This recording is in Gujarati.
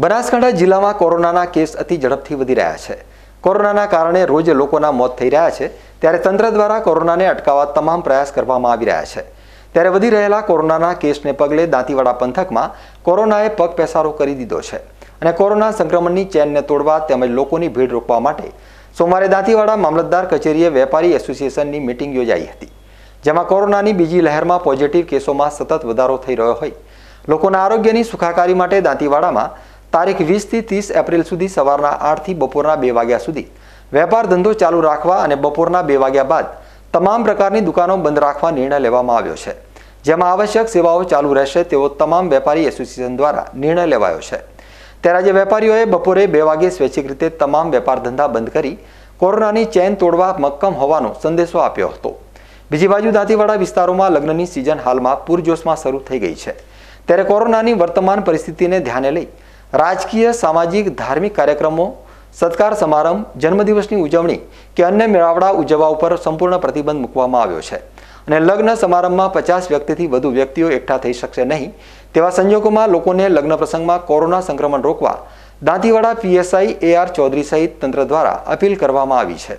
બનાસકાંઠા જિલ્લામાં કોરોનાના કેસ અતિ ઝડપથી વધી રહ્યા છે કોરોનાના કારણે રોજ લોકોના મોત થઈ રહ્યા છે ત્યારે તંત્ર દ્વારા કોરોનાને અટકાવવા તમામ પ્રયાસ કરવામાં આવી રહ્યા છે ત્યારે વધી રહેલા કોરોનાના કેસને પગલે દાંતીવાડા પંથકમાં કોરોનાએ પગ પેસારો કરી દીધો છે અને કોરોના સંક્રમણની ચેનને તોડવા તેમજ લોકોની ભીડ રોકવા માટે સોમવારે દાંતીવાડા મામલતદાર કચેરીએ વેપારી એસોસિએશનની મિટિંગ યોજાઈ હતી જેમાં કોરોનાની બીજી લહેરમાં પોઝિટિવ કેસોમાં સતત વધારો થઈ રહ્યો હોય લોકોના આરોગ્યની સુખાકારી માટે દાંતીવાડામાં તારીખ વીસથી ત્રીસ એપ્રિલ સુધી સવારના આઠથી બપોરના બે વાગ્યા સુધી વેપાર ધંધો ચાલુ રાખવા અને બપોરના બે વાગ્યા બાદ તમામ પ્રકારની દુકાનો બંધ રાખવા નિર્ણય લેવામાં આવ્યો છે જેમાં આવશ્યક સેવાઓ ચાલુ રહેશે તેવો તમામ વેપારી એસોસિએશન દ્વારા નિર્ણય લેવાયો છે ત્યારે આજે વેપારીઓએ બપોરે બે વાગે સ્વૈચ્છિક રીતે તમામ વેપાર ધંધા બંધ કરી કોરોનાની ચેન તોડવા મક્કમ હોવાનો સંદેશો આપ્યો હતો બીજી બાજુ દાંતીવાડા વિસ્તારોમાં લગ્નની સિઝન હાલમાં પૂરજોશમાં શરૂ થઈ ગઈ છે ત્યારે કોરોનાની વર્તમાન પરિસ્થિતિને ધ્યાને લઈ રાજકીય સામાજિક ધાર્મિક કાર્યક્રમો સત્કાર સમારંભ જન્મદિવસની ઉજવણી કે અન્ય મેળાવડા ઉજવવા ઉપર સંપૂર્ણ પ્રતિબંધ મૂકવામાં આવ્યો છે અને લગ્ન સમારંભમાં પચાસ વ્યક્તિથી વધુ વ્યક્તિઓ એકઠા થઈ શકશે નહીં તેવા સંજોગોમાં લોકોને લગ્ન પ્રસંગમાં કોરોના સંક્રમણ રોકવા Dantiwada PSI A R Chaudhary સહિત તંત્ર દ્વારા અપીલ કરવામાં આવી છે